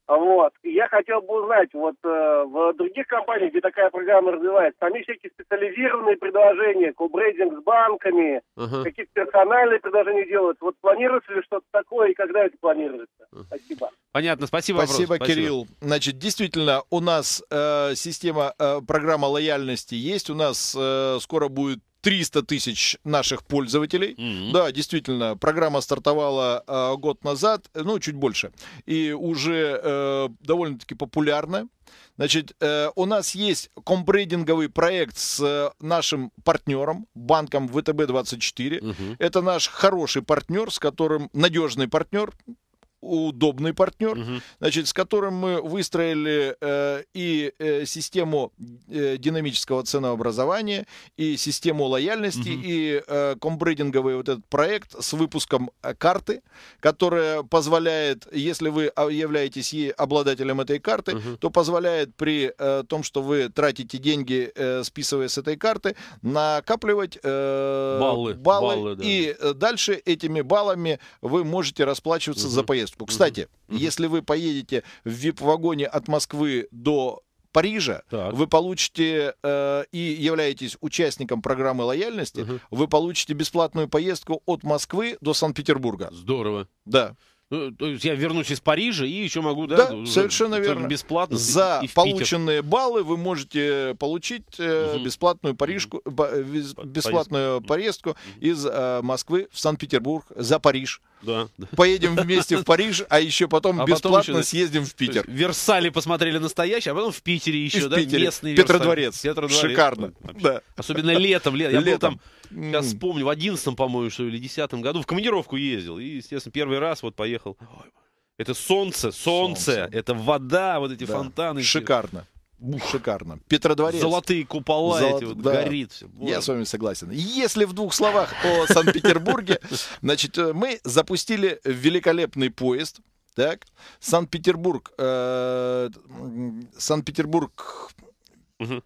Вот. И я хотел бы узнать, вот э, в других компаниях, где такая программа развивается, там есть всякие специализированные предложения, кобрейдинг с банками, uh-huh. какие-то персональные предложения делают. Вот планируется ли что-то такое и когда это планируется? Спасибо. Понятно, спасибо. Спасибо, вопрос. Кирилл. Значит, действительно, у нас э, система, э, программа лояльности есть. У нас э, скоро будет 300 тысяч наших пользователей. Mm-hmm. Да, действительно, программа стартовала э, год назад, ну, чуть больше, и уже э, довольно-таки популярна. Значит, э, у нас есть компрейдинговый проект с э, нашим партнером, банком ВТБ-24. Угу. Это наш хороший партнер, с которым надежный партнер, удобный партнер, угу. значит, с которым мы выстроили э, и э, систему э, динамического ценообразования, и систему лояльности, угу. и э, комбрейдинговый вот этот проект с выпуском э, карты, которая позволяет, если вы а, являетесь ей обладателем этой карты, угу. то позволяет при э, том, что вы тратите деньги, э, списывая с этой карты, накапливать э, баллы, баллы, баллы да. и э, дальше этими баллами вы можете расплачиваться угу. за поездку поездку. Кстати, угу. если вы поедете в VIP-вагоне от Москвы до Парижа, так. вы получите э, и являетесь участником программы лояльности, угу. вы получите бесплатную поездку от Москвы до Санкт-Петербурга. Здорово. Да. Э, то есть я вернусь из Парижа и еще могу, да, да совершенно верно. бесплатно. За и в полученные баллы вы можете получить угу. бесплатную парижку, угу. бесплатную поездку, поездку угу. из э, Москвы в Санкт-Петербург за Париж. Да. Поедем вместе в Париж, а еще потом а бесплатно потом еще, съездим в Питер. В Версале посмотрели настоящий, а потом в Питере еще, и в да, Питере. местный Петродворец. Версаль. Петродворец. Шикарно. Да. Особенно летом. летом. Я летом. был там Сейчас вспомню, в одиннадцатом, по-моему, что или десятом году в командировку ездил. И, естественно, первый раз вот поехал. Это солнце, солнце, солнце. это вода, вот эти да. фонтаны. Шикарно. Ух, шикарно. Петродворец. Золотые купола Золот... эти вот да. горит. Все. Вот. Я с вами согласен. Если в двух словах о Санкт-Петербурге, значит, э, мы запустили великолепный поезд. Так, Санкт-Петербург, э, Санкт-Петербург, угу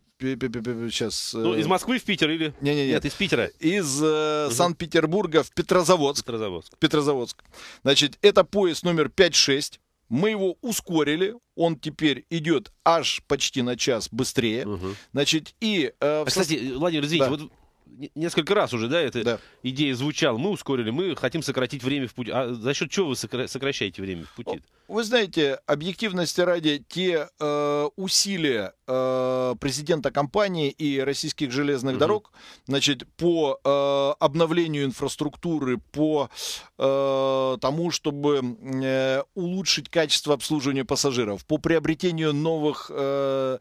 сейчас... Ну, э, из Москвы в Питер или... Не, не, не. Нет, из Питера. Из э, угу. Санкт-Петербурга в Петрозаводск. Петрозаводск. Петрозаводск. Значит, это поезд номер 56. Мы его ускорили, он теперь идет аж почти на час быстрее. Угу. Значит, и... Э, а, Кстати, Владимир, извините, да. вот несколько раз уже, да, эта да. идея звучала. Мы ускорили, мы хотим сократить время в пути. А за счет чего вы сокращаете время в пути? Вы знаете, объективности ради, те э, усилия э, президента компании и российских железных угу. дорог, значит, по э, обновлению инфраструктуры, по э, тому, чтобы э, улучшить качество обслуживания пассажиров, по приобретению новых э,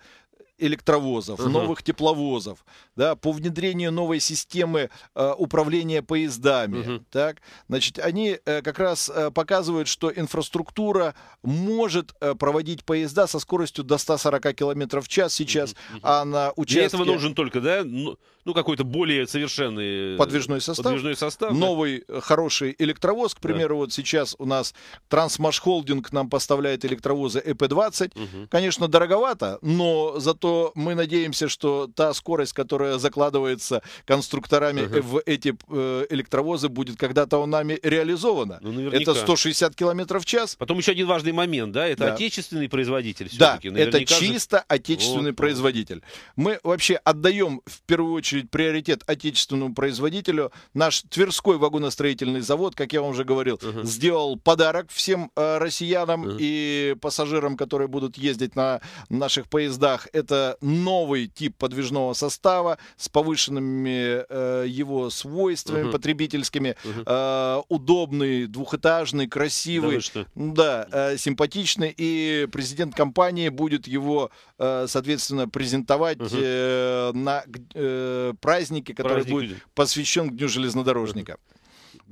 электровозов, угу. новых тепловозов, да, по внедрению новой системы э, управления поездами. Угу. Так, значит, они э, как раз э, показывают, что инфраструктура может э, проводить поезда со скоростью до 140 км в час сейчас, угу. а на участке... Для этого нужен только, да, ну, ну какой-то более совершенный э, подвижной состав, подвижной состав новый да? Э, хороший электровоз. К примеру, да. вот сейчас у нас Трансмашхолдинг нам поставляет электровозы ЭП-20. E угу. Конечно, дороговато, но зато что мы надеемся, что та скорость, которая закладывается конструкторами uh-huh. в эти э, электровозы, будет когда-то у нами реализована. Ну, это 160 километров в час. Потом еще один важный момент, да, это да. отечественный производитель. Да, наверняка это чисто же... отечественный вот. производитель. Мы вообще отдаем в первую очередь приоритет отечественному производителю. Наш Тверской вагоностроительный завод, как я вам уже говорил, uh-huh. сделал подарок всем э, россиянам uh-huh. и пассажирам, которые будут ездить на наших поездах. Это новый тип подвижного состава с повышенными э, его свойствами угу. потребительскими. Угу. Э, удобный, двухэтажный, красивый. Да, да э, симпатичный. И президент компании будет его, э, соответственно, презентовать угу. э, на э, празднике, который Праздник. будет посвящен Дню железнодорожника.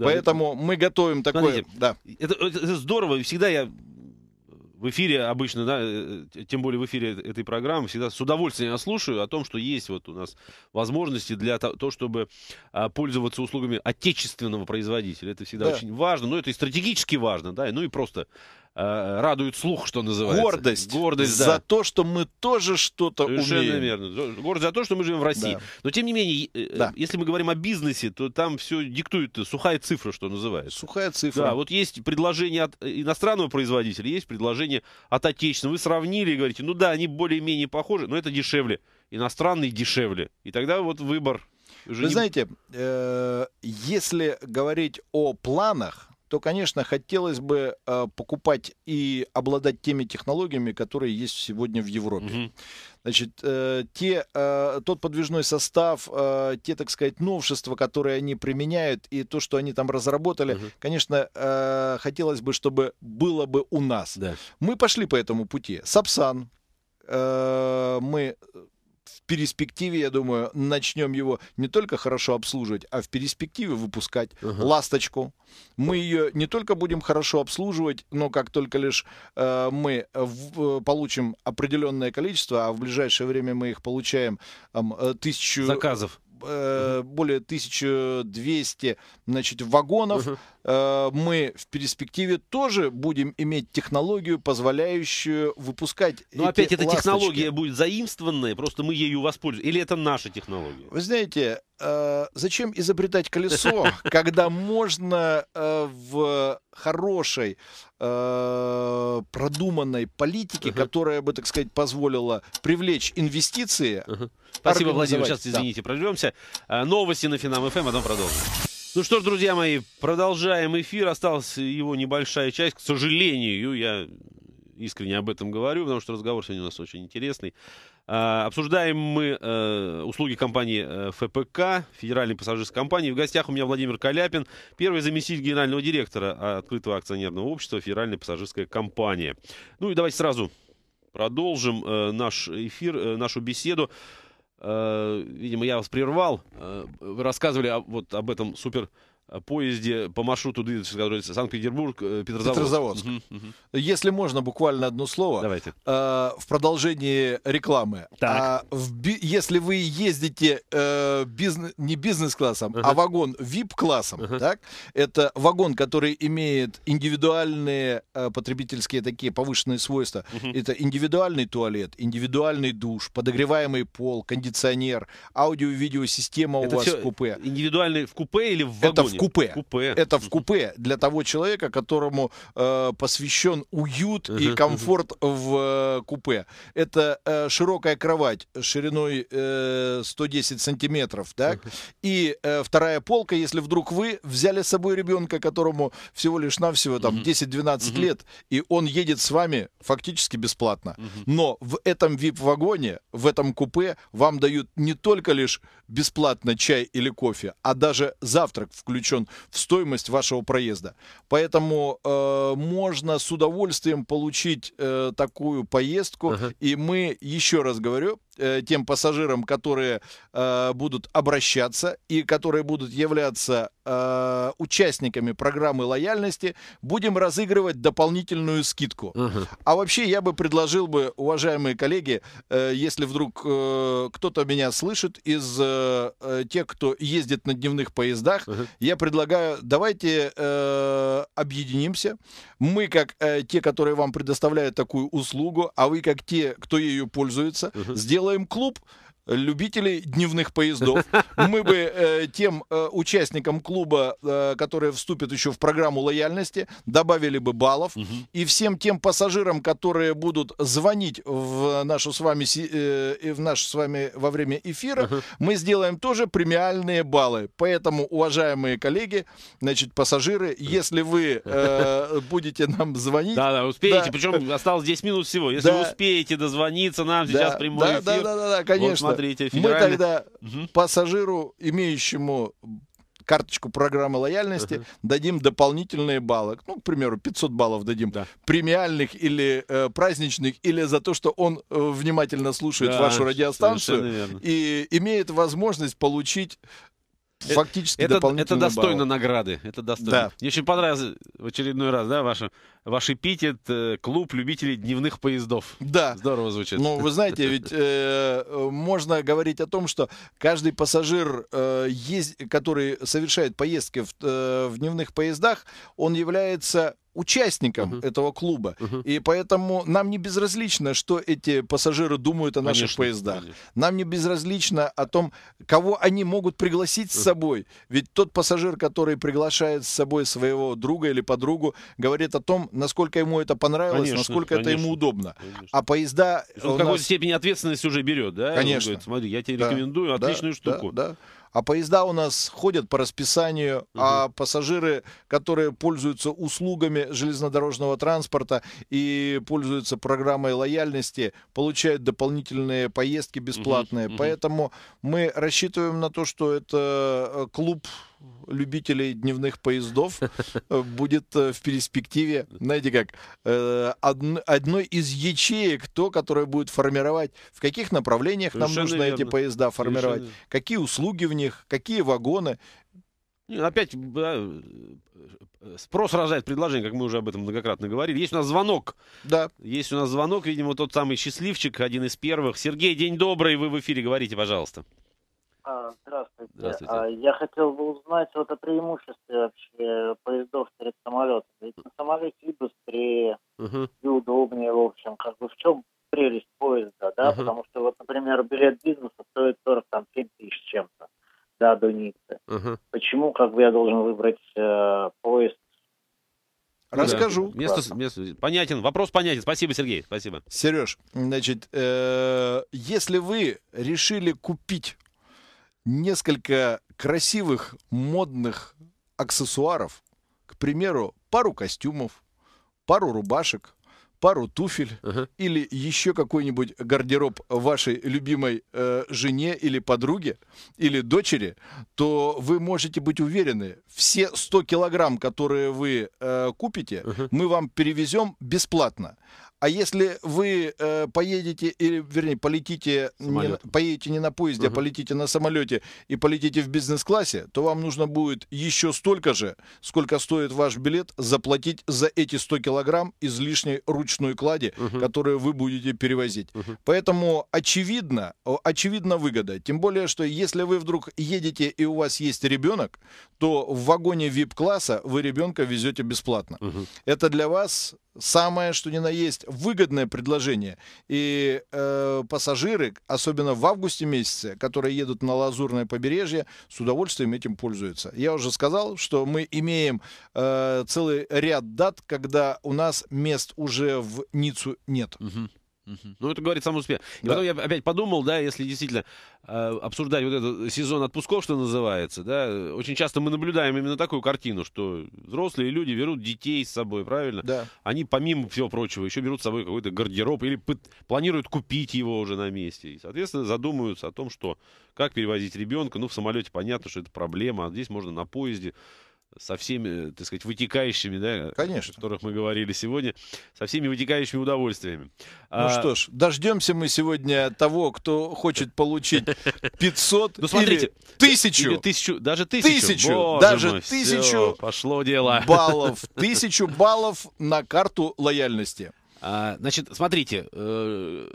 Поэтому мы готовим такое. Смотрите, да. это, это здорово. Всегда я в эфире обычно, да, э, тем более в эфире этой программы, всегда с удовольствием я слушаю о том, что есть вот у нас возможности для того, чтобы а, пользоваться услугами отечественного производителя. Это всегда да. очень важно, но ну, это и стратегически важно, да, ну и просто Э, радует слух, что называется. Гордость. Гордость за да. то, что мы тоже что-то умеем. Совершенно верно. Гордость за то, что мы живем в России. Да. Но тем не менее, э, да. если мы говорим о бизнесе, то там все диктует э, сухая цифра, что называется. Сухая цифра. Да, вот есть предложение от иностранного производителя, есть предложение от отечественного. Вы сравнили и говорите, ну да, они более-менее похожи, но это дешевле. Иностранный дешевле. И тогда вот выбор. Вы не... знаете, э -э если говорить о планах, то, конечно, хотелось бы э, покупать и обладать теми технологиями, которые есть сегодня в Европе. Угу. Значит, э, те, э, тот подвижной состав, э, те, так сказать, новшества, которые они применяют, и то, что они там разработали, угу. конечно, э, хотелось бы, чтобы было бы у нас. Да. Мы пошли по этому пути. Сапсан, э, мы в перспективе, я думаю, начнем его не только хорошо обслуживать, а в перспективе выпускать uh-huh. ласточку. Мы ее не только будем хорошо обслуживать, но как только лишь э, мы в, э, получим определенное количество, а в ближайшее время мы их получаем э, тысячу заказов э, более 1200 значит, вагонов. Uh -huh. Э, мы в перспективе тоже будем иметь технологию, позволяющую выпускать. Но ну, эти опять эта ласточки. технология будет заимствованная, просто мы ею воспользуемся. Или это наша технология? Вы знаете, э, зачем изобретать колесо, когда можно э, в хорошей продуманной политике, которая бы, так сказать, позволила привлечь инвестиции. Спасибо, Владимир. Сейчас, извините, да. прорвемся. Новости на Финам ФМ, эм, а потом продолжим. Ну что ж, друзья мои, продолжаем эфир. Осталась его небольшая часть. К сожалению, я искренне об этом говорю, потому что разговор сегодня у нас очень интересный. А, обсуждаем мы а, услуги компании э, ФПК, федеральной пассажирской компании. В гостях у меня Владимир Каляпин, первый заместитель генерального директора а, открытого акционерного общества «Федеральная пассажирская компания». Ну и давайте сразу продолжим э, наш эфир, нашу беседу. Э, видимо, я вас прервал. Э, вы рассказывали вот об этом супер поезде по маршруту Санкт-Петербург, э, Петрозаводск. Петрозаводск. Угу, угу. Если можно, буквально одно слово. Давайте. Э, в продолжении рекламы. Так. А, в, если вы ездите э, бизнес, не бизнес-классом, uh-huh. а вагон VIP-классом, uh-huh. так, это вагон, который имеет индивидуальные э, потребительские такие повышенные свойства. Uh-huh. Это индивидуальный туалет, индивидуальный душ, подогреваемый пол, кондиционер, аудио-видеосистема у вас в купе. Индивидуальный в купе или в вагоне? Это в купе. купе. Это в купе для того человека, которому э, посвящен уют uh-huh, и комфорт uh-huh. в э, купе. Это э, широкая кровать шириной э, 110 сантиметров, так? uh-huh. и э, вторая полка, если вдруг вы взяли с собой ребенка, которому всего лишь навсего там 10-12 лет, и он едет с вами фактически бесплатно. Но в этом VIP-вагоне, в этом купе вам дают не только лишь бесплатно чай или кофе, а даже завтрак включен включен в стоимость вашего проезда. Поэтому э, можно с удовольствием получить э, такую поездку. Uh-huh. И мы, еще раз говорю, Э, тем пассажирам, которые э, будут обращаться и которые будут являться э, участниками программы лояльности, будем разыгрывать дополнительную скидку. Угу. А вообще я бы предложил бы, уважаемые коллеги, э, если вдруг э, кто-то меня слышит из э, э тех, кто ездит на дневных поездах, угу. я предлагаю, давайте э, объединимся. Мы как э, те, которые вам предоставляют такую услугу, а вы как те, кто ею пользуется, угу. сделаем делаем клуб, любителей дневных поездов. Мы бы э, тем э, участникам клуба, э, которые вступят еще в программу лояльности, добавили бы баллов. Угу. И всем тем пассажирам, которые будут звонить в нашу с вами, э, в наш с вами во время эфира, угу. мы сделаем тоже премиальные баллы. Поэтому, уважаемые коллеги, значит, пассажиры, если вы э, будете нам звонить... Да, да, успеете. Да. Причем осталось 10 минут всего. Если да. вы успеете дозвониться нам сейчас прямой да, эфир... да, да, да конечно. Вот, третья федеральная. Мы тогда угу. пассажиру, имеющему карточку программы лояльности, uh дадим дополнительные баллы. Ну, к примеру, 500 баллов дадим да. премиальных или э, праздничных, или за то, что он э, внимательно слушает да, вашу радиостанцию и имеет возможность получить Э, фактически это, это достойно балл. награды. Это достойно. Да. Мне очень понравилось в очередной раз, да, ваше, ваш эпитет э, «Клуб любителей дневных поездов». Да. Здорово звучит. Ну, вы знаете, ведь э, можно говорить о том, что каждый пассажир, э, есть, который совершает поездки в, э, в дневных поездах, он является участником uh-huh. этого клуба. Uh-huh. И поэтому нам не безразлично, что эти пассажиры думают о наших конечно, поездах. Конечно. Нам не безразлично о том, кого они могут пригласить uh-huh. с собой. Ведь тот пассажир, который приглашает с собой своего друга или подругу, говорит о том, насколько ему это понравилось, конечно, насколько конечно, это ему удобно. Конечно. А поезда... Он в какой-то нас... степени ответственность уже берет, да? Конечно. Он говорит, смотри, я тебе да, рекомендую отличную да, штуку. Да, да а поезда у нас ходят по расписанию, угу. а пассажиры, которые пользуются услугами железнодорожного транспорта и пользуются программой лояльности, получают дополнительные поездки бесплатные. Угу. Поэтому мы рассчитываем на то, что это э, клуб любителей дневных поездов э, будет э, в перспективе, знаете как, э, одной из ячеек, то, которое будет формировать, в каких направлениях нам нужно эти поезда формировать, какие услуги в них, какие вагоны. Ну опять да, спрос рожает предложение, как мы уже об этом многократно говорили. Есть у нас звонок. Да. Есть у нас звонок, видимо, тот самый счастливчик, один из первых. Сергей, день добрый, вы в эфире, говорите, пожалуйста. А, здравствуйте. Здравствуйте. А, я хотел бы узнать вот о преимуществе вообще поездов перед самолетом. Ведь на самолете и быстрее, угу. и удобнее, в общем. Как бы в чем прелесть поезда, да? Угу. Потому что вот, например, билет бизнеса стоит 40, там, 7 тысяч чем-то, да, до Ниццы. Угу. Почему, как бы, я должен выбрать э, поезд ну Расскажу. Да. Место, место, понятен. Вопрос понятен. Спасибо, Сергей. Спасибо. Сереж, значит, э, если вы решили купить несколько красивых модных аксессуаров. К примеру, пару костюмов, пару рубашек, пару туфель uh-huh. или еще какой-нибудь гардероб вашей любимой э, жене или подруге или дочери, то вы можете быть уверены, все 100 килограмм, которые вы э, купите, uh-huh. мы вам перевезем бесплатно. А если вы э, поедете, или, вернее, полетите, Самолет. не, поедете не на поезде, угу. а полетите на самолете и полетите в бизнес-классе, то вам нужно будет еще столько же, сколько стоит ваш билет, заплатить за эти 100 килограмм излишней ручной клади, угу. которую вы будете перевозить. Угу. Поэтому очевидно, очевидна выгода. Тем более, что если вы вдруг едете и у вас есть ребенок, то в вагоне VIP-класса вы ребенка везете бесплатно. Угу. Это для вас самое, что ни на есть, выгодное предложение. И э, пассажиры, особенно в августе месяце, которые едут на Лазурное побережье, с удовольствием этим пользуются. Я уже сказал, что мы имеем э, целый ряд дат, когда у нас мест уже в Ниццу нет. Угу. Ну, это говорит само себе. И да. потом я опять подумал, да, если действительно э, обсуждать вот этот сезон отпусков, что называется, да, очень часто мы наблюдаем именно такую картину, что взрослые люди берут детей с собой, правильно? Да. Они, помимо всего прочего, еще берут с собой какой-то гардероб или планируют купить его уже на месте. И, соответственно, задумываются о том, что как перевозить ребенка. Ну, в самолете понятно, что это проблема, а здесь можно на поезде со всеми, так сказать, вытекающими, да, Конечно. о которых мы говорили сегодня, со всеми вытекающими удовольствиями. Ну а... что ж, дождемся мы сегодня того, кто хочет получить 500 ну, смотрите, или тысячу. Или тысячу, даже тысячу. Тысячу, Боже даже мой, тысячу. Все, пошло дело. Баллов, тысячу баллов на карту лояльности. А, значит, смотрите, э,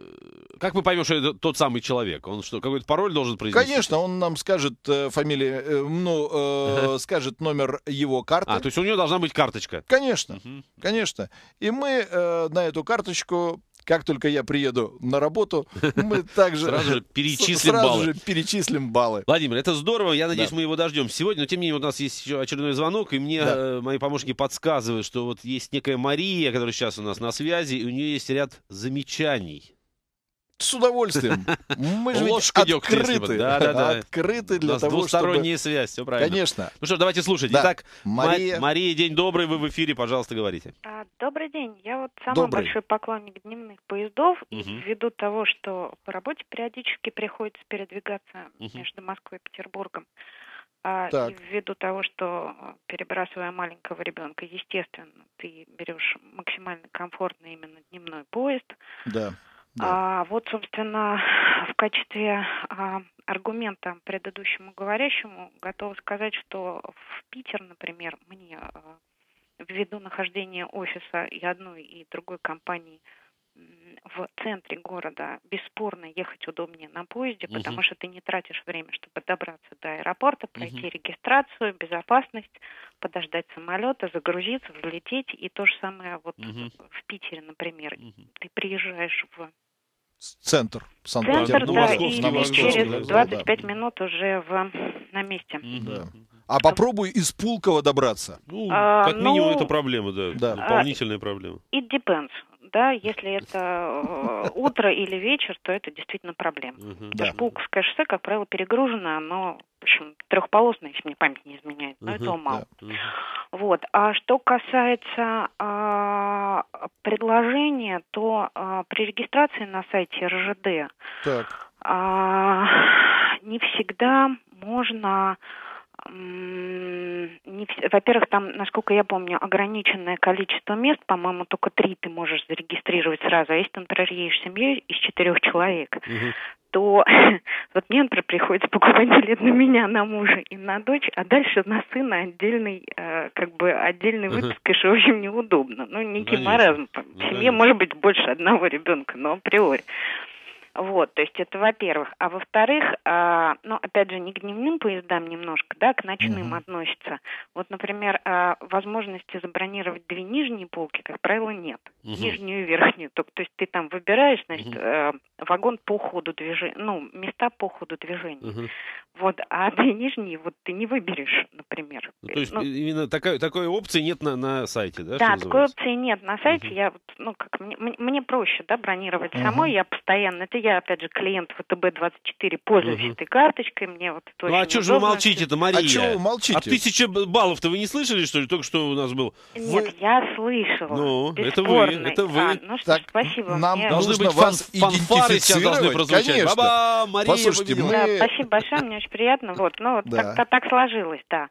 как мы поймем, что это тот самый человек? Он что, какой-то пароль должен произнести? Конечно, он нам скажет э, фамилия, э, ну, скажет номер его карты. А, то есть у него должна быть карточка? Конечно, конечно. И мы на эту карточку как только я приеду на работу, мы также сразу же перечислим сразу баллы. Же перечислим баллы. Владимир, это здорово. Я надеюсь, да. мы его дождем сегодня. Но тем не менее, у нас есть еще очередной звонок, и мне да. Э, мои помощники подсказывают, что вот есть некая Мария, которая сейчас у нас на связи, и у нее есть ряд замечаний с удовольствием. Мы же Ложка открыты. Да, да, да. Открыты для У нас того, двусторонняя чтобы... связь, все правильно. Конечно. Ну что, давайте слушать. Да. Итак, Мария... Мария, день добрый, вы в эфире, пожалуйста, говорите. А, добрый день. Я вот самый добрый. большой поклонник дневных поездов. Угу. ввиду того, что по работе периодически приходится передвигаться угу. между Москвой и Петербургом, а, так. и ввиду того, что перебрасывая маленького ребенка, естественно, ты берешь максимально комфортный именно дневной поезд. Да. Да. А, вот, собственно, в качестве а, аргумента предыдущему говорящему готова сказать, что в Питер, например, мне а, ввиду нахождения офиса и одной, и другой компании в центре города бесспорно ехать удобнее на поезде, угу. потому что ты не тратишь время, чтобы добраться до аэропорта, пройти угу. регистрацию, безопасность, подождать самолета, загрузиться, взлететь. И то же самое вот угу. в Питере, например. Угу. Ты приезжаешь в центр Санкт-Петербурга. Центр, ну, да, Московский, и через 25 да. минут уже в, на месте. Угу. Да. А попробуй из Пулкова добраться. Ну, а, как ну, минимум, ну, это проблема, да, да. дополнительная проблема. It depends. Да, если это э, утро или вечер, то это действительно проблема. Угу. Пулковское шоссе, как правило, перегружено, оно общем, трехполосная, если мне память не изменяет, но угу, этого мало. Да, угу. Вот. А что касается а, предложения, то а, при регистрации на сайте РЖД так. А, не всегда можно во-первых, там, насколько я помню, ограниченное количество мест, по-моему, только три ты можешь зарегистрировать сразу. А если ты, например, едешь семьей из четырех человек, угу. то вот мне, например, приходится покупать билет на меня, на мужа и на дочь, а дальше на сына отдельный, э, как бы отдельный выпуск, угу. что, очень неудобно. Ну, некий да маразм. В ну, семье может быть больше одного ребенка, но априори. Вот, то есть это во-первых. А во-вторых, э, ну, опять же, не к дневным поездам немножко, да, к ночным угу. относится. Вот, например, э, возможности забронировать две нижние полки, как правило, нет. Угу. Нижнюю и верхнюю. То, то есть ты там выбираешь, значит, угу. э, вагон по ходу движения, ну, места по ходу движения. Угу. Вот, а две нижние вот ты не выберешь, например. Ну, то есть ну, именно такая, такой опции нет на, на сайте, да? Да, такой опции нет на сайте. Угу. Я, ну, как мне, мне проще, да, бронировать угу. самой, я постоянно это я, опять же, клиент ВТБ-24, пользуюсь угу. этой карточкой, мне вот это Ну а что же вы молчите-то, Мария? А что вы молчите? А тысяча баллов-то вы не слышали, что ли, только что у нас был? Нет, вы... я слышала. Ну, Бесспорный. это вы, это вы. А, ну что, так, спасибо. Нам мне... должны быть вас фанфары сейчас должны прозвучать. Конечно. ба Мария Послушайте, мы... Да, спасибо большое, мне очень приятно. Вот, ну, вот да. так, так сложилось, да.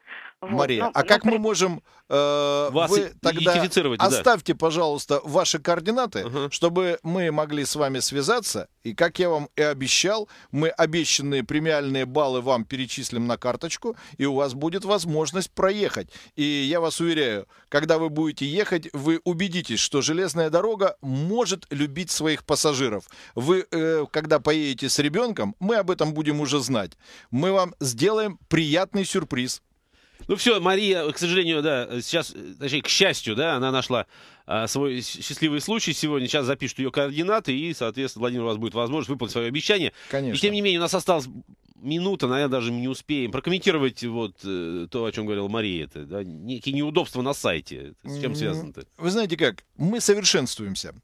Вот, Мария, ну, а ну, как ну, мы можем э, вас вы тогда оставьте, да. пожалуйста, ваши координаты, угу. чтобы мы могли с вами связаться. И как я вам и обещал, мы обещанные премиальные баллы вам перечислим на карточку, и у вас будет возможность проехать. И я вас уверяю, когда вы будете ехать, вы убедитесь, что железная дорога может любить своих пассажиров. Вы, э, когда поедете с ребенком, мы об этом будем уже знать. Мы вам сделаем приятный сюрприз. Ну все, Мария, к сожалению, да, сейчас, точнее, к счастью, да, она нашла а, свой счастливый случай сегодня. Сейчас запишут ее координаты, и, соответственно, Владимир, у вас будет возможность выполнить свое обещание. Конечно. И тем не менее, у нас осталось минута, наверное, даже не успеем. Прокомментировать вот э, то, о чем говорила Мария. Это, да? Некие неудобства на сайте. с чем связано-то? Вы знаете как, мы совершенствуемся.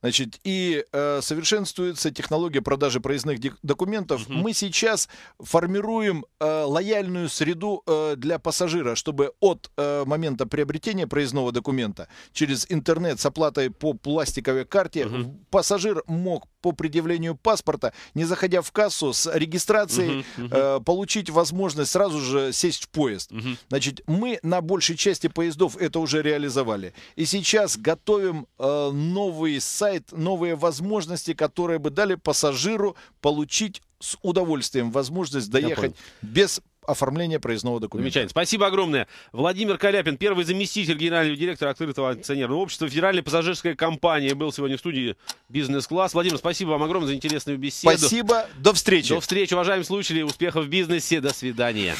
Значит, и э, совершенствуется технология продажи проездных документов. Угу. Мы сейчас формируем э, лояльную среду э, для пассажира, чтобы от э, момента приобретения проездного документа через интернет с оплатой по пластиковой карте угу. пассажир мог по предъявлению паспорта, не заходя в кассу с регистрацией, uh -huh, uh -huh. Э, получить возможность сразу же сесть в поезд. Uh -huh. Значит, мы на большей части поездов это уже реализовали. И сейчас готовим э, новый сайт, новые возможности, которые бы дали пассажиру получить с удовольствием возможность доехать без оформления проездного документа. Замечательно. Спасибо огромное. Владимир Каляпин, первый заместитель генерального директора открытого акционерного общества Федеральной пассажирской компании, был сегодня в студии «Бизнес-класс». Владимир, спасибо вам огромное за интересную беседу. Спасибо. До встречи. До встречи, уважаемые слушатели. Успехов в бизнесе. До свидания.